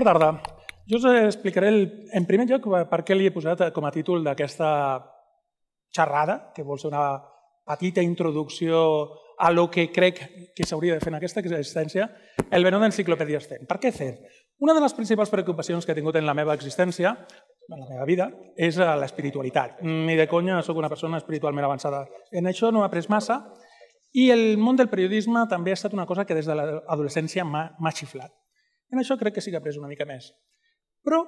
Bona tarda. Jo us explicaré, el, en primer lloc, per què li he posat com a títol d'aquesta xerrada, que vol ser una petita introducció a lo que crec que s'hauria de fer en aquesta existència, el venó d'enciclopèdia estem. Per què fer? Una de les principals preocupacions que he tingut en la meva existència, en la meva vida, és eh, l'espiritualitat. Ni de conya sóc una persona espiritualment avançada. En això no he après massa i el món del periodisme també ha estat una cosa que des de l'adolescència m'ha xiflat. En això crec que sí que he après una mica més. Però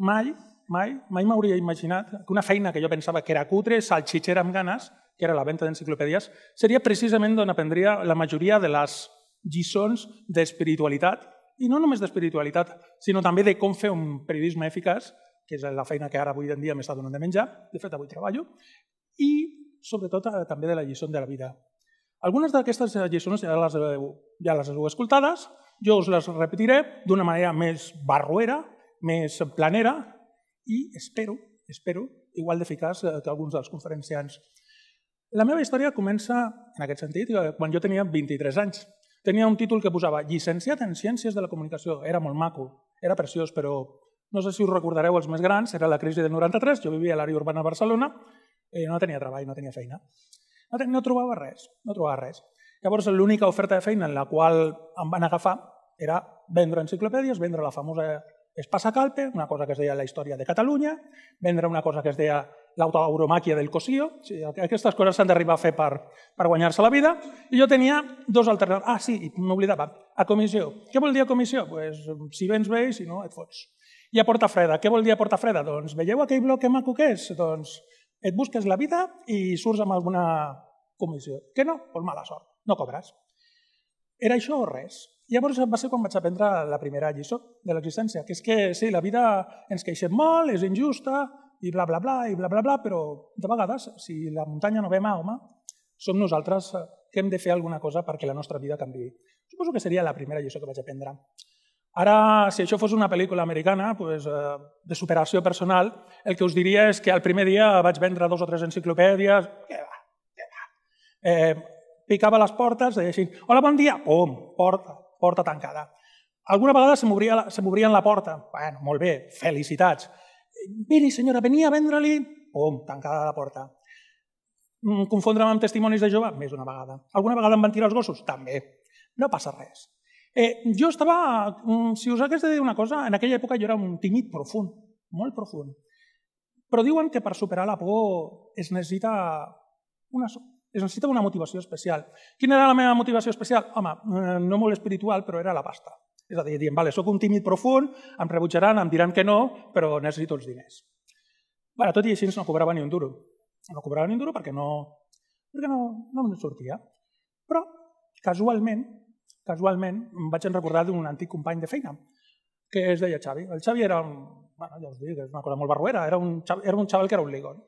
mai, mai, mai m'hauria imaginat que una feina que jo pensava que era cutre, salxitxera amb ganes, que era la venda d'enciclopèdies, seria precisament d'on aprendria la majoria de les lliçons d'espiritualitat, i no només d'espiritualitat, sinó també de com fer un periodisme eficaç, que és la feina que ara avui en dia m'està donant de menjar, de fet avui treballo, i sobretot eh, també de la lliçó de la vida. Algunes d'aquestes lliçons ja les, eh, ja les heu escoltades, jo us les repetiré d'una manera més barroera, més planera i espero, espero, igual d'eficaç eh, que alguns dels conferenciants. La meva història comença, en aquest sentit, eh, quan jo tenia 23 anys. Tenia un títol que posava llicenciat en Ciències de la Comunicació. Era molt maco, era preciós, però no sé si us recordareu els més grans, era la crisi del 93, jo vivia a l'àrea urbana de Barcelona, eh, no tenia treball, no tenia feina. No, no trobava res, no trobava res. Llavors, l'única oferta de feina en la qual em van agafar era vendre enciclopèdies, vendre la famosa Espasa Calpe, una cosa que es deia la història de Catalunya, vendre una cosa que es deia l'autoauromàquia del Cosió, Sí, aquestes coses s'han d'arribar a fer per, per guanyar-se la vida, i jo tenia dos alternatives. Ah, sí, m'oblidava, a comissió. Què vol dir a comissió? Pues, si vens bé i si no, et fots. I a Porta Freda, què vol dir a Porta Freda? Doncs veieu aquell bloc que maco que és? Doncs et busques la vida i surts amb alguna comissió. Que no? Pues mala sort, no cobres. Era això o res. I llavors va ser quan vaig aprendre la primera lliçó de l'existència, que és que sí, la vida ens queixem molt, és injusta, i bla, bla, bla, i bla, bla, bla, però de vegades, si la muntanya no ve mà, home, som nosaltres que hem de fer alguna cosa perquè la nostra vida canvi. Suposo que seria la primera lliçó que vaig aprendre. Ara, si això fos una pel·lícula americana doncs, de superació personal, el que us diria és que el primer dia vaig vendre dos o tres enciclopèdies, que va, que va. Eh, picava les portes, deia així, hola, bon dia, pum, porta, porta tancada. Alguna vegada se m'obrien la porta. Bueno, molt bé, felicitats. Vini, senyora, venia a vendre-li... Pum, tancada la porta. Mm, confondre'm amb testimonis de jove? Més d'una vegada. Alguna vegada em van tirar els gossos? També. No passa res. Eh, jo estava, mm, si us hagués de dir una cosa, en aquella època jo era un tímid profund, molt profund. Però diuen que per superar la por es necessita una, es necessita una motivació especial. Quina era la meva motivació especial? Home, eh, no molt espiritual, però era la pasta. És a dir, dient, vale, soc un tímid profund, em rebutjaran, em diran que no, però necessito els diners. Bé, tot i així no cobrava ni un duro. No cobrava ni un duro perquè no, perquè no, no em sortia. Però, casualment, casualment, em vaig recordar d'un antic company de feina, que es deia Xavi. El Xavi era un, bueno, ja us dic, és una cosa molt barruera, era un, xaval, era un xaval que era un ligon.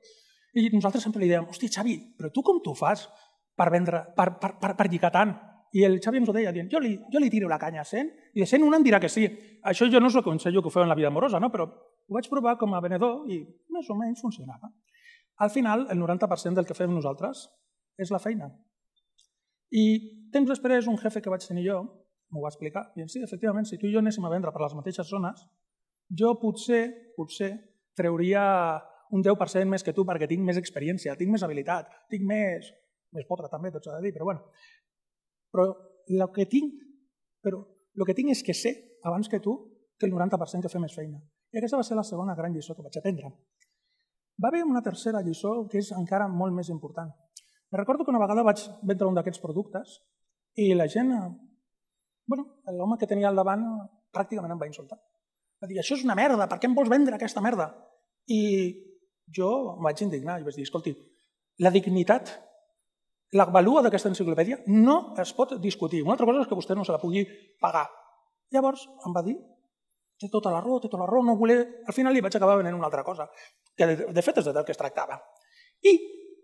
I nosaltres sempre li dèiem, hòstia, Xavi, però tu com tu fas per vendre, per, per, per, per lligar tant? I el Xavi ens ho deia, dient, jo li, jo li tiro la canya a 100, i de 100 una em dirà que sí. Això jo no us ho aconsello que ho feu en la vida amorosa, no? però ho vaig provar com a venedor i més o menys funcionava. Al final, el 90% del que fem nosaltres és la feina. I temps després, un jefe que vaig tenir jo m'ho va explicar. Dient, sí, efectivament, si tu i jo anéssim a vendre per les mateixes zones, jo potser, potser, treuria un 10% més que tu perquè tinc més experiència, tinc més habilitat, tinc més... més potra també, tot s'ha de dir, però bueno. Però el que tinc, però el que tinc és que sé, abans que tu, que el 90% que fem més feina. I aquesta va ser la segona gran lliçó que vaig atendre. Va haver una tercera lliçó que és encara molt més important. Me recordo que una vegada vaig vendre un d'aquests productes i la gent, bueno, l'home que tenia al davant pràcticament em va insultar. Va dir, això és una merda, per què em vols vendre aquesta merda? I jo em vaig indignar i vaig dir, escolti, la dignitat, la valua d'aquesta enciclopèdia no es pot discutir. Una altra cosa és que vostè no se la pugui pagar. Llavors em va dir, té tota la raó, té tota la raó, no voler... Al final li vaig acabar venent una altra cosa, que de, de fet és del que es tractava. I,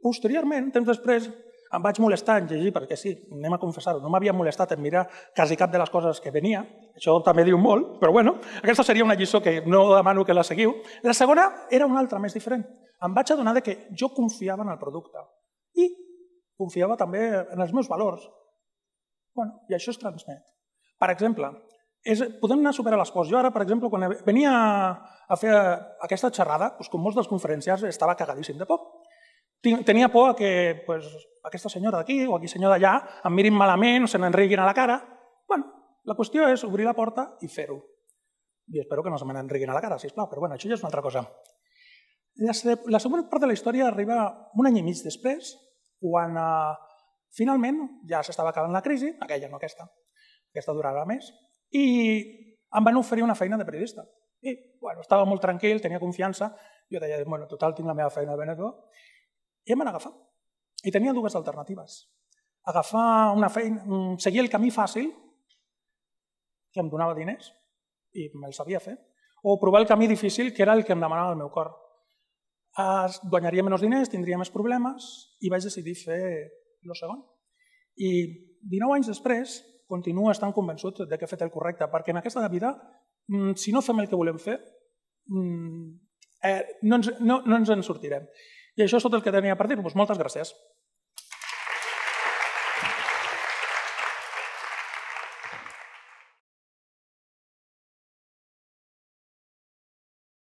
posteriorment, temps després, em vaig molestar en llegir, perquè sí, anem a confessar-ho, no m'havia molestat en mirar quasi cap de les coses que venia, això també diu molt, però bueno, aquesta seria una lliçó que no demano que la seguiu. La segona era una altra, més diferent. Em vaig adonar de que jo confiava en el producte i confiava també en els meus valors. Bueno, I això es transmet. Per exemple, és, podem anar a superar les coses. Jo ara, per exemple, quan venia a fer aquesta xerrada, doncs com molts dels conferenciars, estava cagadíssim de por Tenia por que pues, aquesta senyora d'aquí o aquell senyor d'allà em mirin malament o se n'enriguin a la cara. bueno, la qüestió és obrir la porta i fer-ho. I espero que no se me n'enriguin a la cara, sisplau, però bueno, això ja és una altra cosa. La, la segona part de la història arriba un any i mig després, quan eh, finalment ja s'estava acabant la crisi, aquella, no aquesta, aquesta durava més, i em van oferir una feina de periodista. I, bueno, estava molt tranquil, tenia confiança, jo deia, bueno, total, tinc la meva feina de Benetó, i em van agafar. I tenia dues alternatives. Agafar una feina, mm, seguir el camí fàcil, que em donava diners, i me'l sabia fer, o provar el camí difícil, que era el que em demanava el meu cor. Es guanyaria menys diners, tindria més problemes, i vaig decidir fer el segon. I 19 anys després, continuo estant convençut de que he fet el correcte, perquè en aquesta vida, mm, si no fem el que volem fer, mm, eh, no, ens, no, no ens en sortirem. I això és tot el que tenia per dir-vos. Doncs moltes gràcies.